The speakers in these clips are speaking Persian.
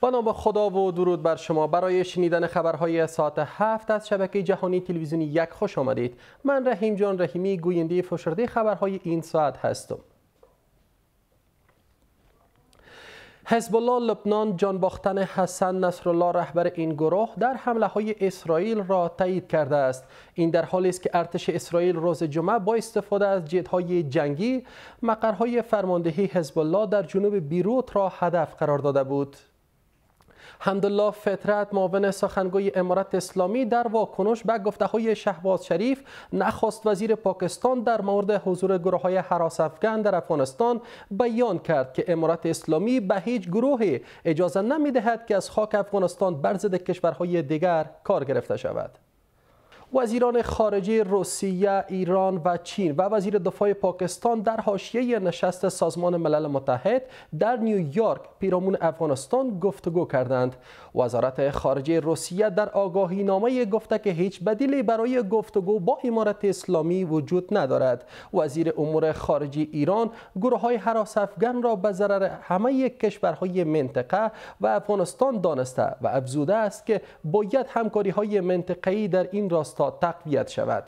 با نام خدا و درود بر شما برای شنیدن خبرهای ساعت هفت از شبکه جهانی تلویزیونی یک خوش آمدید من رحیم جان رحیمی گوینده فشرده خبرهای این ساعت هستم حزب الله لبنان جان باختن حسن نصرالله رهبر این گروه در حمله های اسرائیل را تایید کرده است این در حالی است که ارتش اسرائیل روز جمعه با استفاده از جدهای جنگی مقرهای فرماندهی حزب الله در جنوب بیروت را هدف قرار داده بود حمدالله فطرت معاون سخنگوی امارت اسلامی در واکنش به گفته‌های شهباز شریف نخواست وزیر پاکستان در مورد حضور های حراس افغان در افغانستان بیان کرد که امارت اسلامی به هیچ گروهی اجازه نمی دهد که از خاک افغانستان بر ضد کشورهای دیگر کار گرفته شود وزیران خارجه روسیه، ایران و چین و وزیر دفاع پاکستان در حاشیه نشست سازمان ملل متحد در نیویورک پیرامون افغانستان گفتگو کردند. وزارت خارجه روسیه در آگاهی نامه گفته که هیچ بدیلی برای گفتگو با امارت اسلامی وجود ندارد. وزیر امور خارجه ایران گروه های حراس افغان را به ضرر همه کشورهای منطقه و افغانستان دانسته و افزوده است که باید همکاری های منطقه‌ای در این راستا تا تقویت شود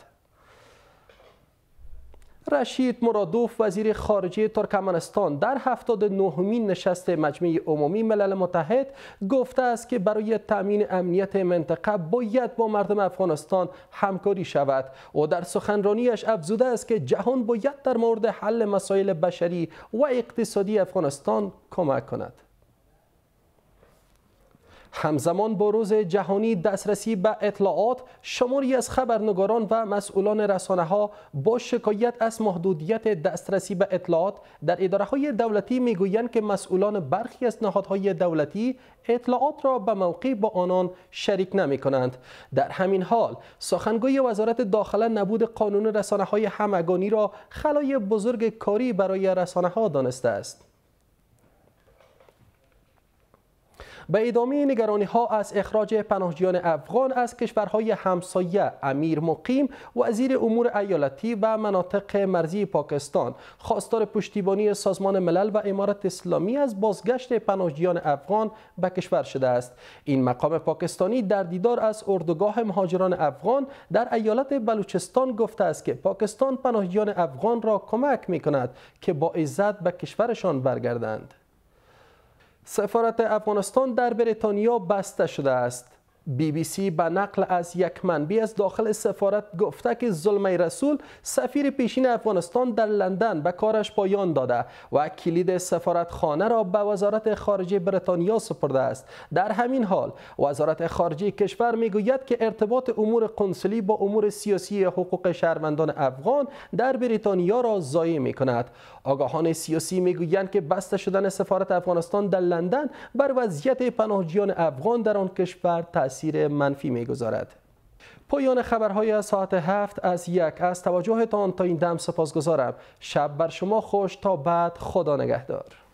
رشید مرادوف وزیر خارجه ترکمنستان در هفتاد نهمین نشست مجمع عمومی ملل متحد گفته است که برای تامین امنیت منطقه باید با مردم افغانستان همکاری شود او در سخنرانیش افزوده است که جهان باید در مورد حل مسائل بشری و اقتصادی افغانستان کمک کند همزمان با روز جهانی دسترسی به اطلاعات شماری از خبرنگاران و مسئولان رسانه ها با شکایت از محدودیت دسترسی به اطلاعات در اداره های دولتی میگویند که مسئولان برخی از نهادهای دولتی اطلاعات را به موقع با آنان شریک نمی کنند در همین حال سخنگوی وزارت داخله نبود قانون رسانه های همگانی را خلای بزرگ کاری برای رسانه ها دانسته است به ادامه نگرانی ها از اخراج پناهجویان افغان از کشورهای همسایه امیر مقیم وزیر امور ایالتی و مناطق مرزی پاکستان خواستار پشتیبانی سازمان ملل و امارت اسلامی از بازگشت پناهجویان افغان به کشور شده است این مقام پاکستانی در دیدار از اردوگاه مهاجران افغان در ایالت بلوچستان گفته است که پاکستان پناهجویان افغان را کمک می کند که با عزت به کشورشان برگردند سفارت افغانستان در بریتانیا بسته شده است. بی بی سی به نقل از یک منبی از داخل سفارت گفته که ظلمه رسول سفیر پیشین افغانستان در لندن به کارش پایان داده و کلید سفارت خانه را به وزارت خارجه بریتانیا سپرده است در همین حال وزارت خارجه کشور میگوید که ارتباط امور قنسلی با امور سیاسی حقوق شهروندان افغان در بریتانیا را ضایع می کند آگاهان سیاسی میگویند که بسته شدن سفارت افغانستان در لندن بر وضعیت پناهجویان افغان در آن کشور تاثیر تاثیر منفی میگذارد پایان خبرهای از ساعت هفت از یک از توجهتان تا این دم سپاسگزارم شب بر شما خوش تا بعد خدا نگهدار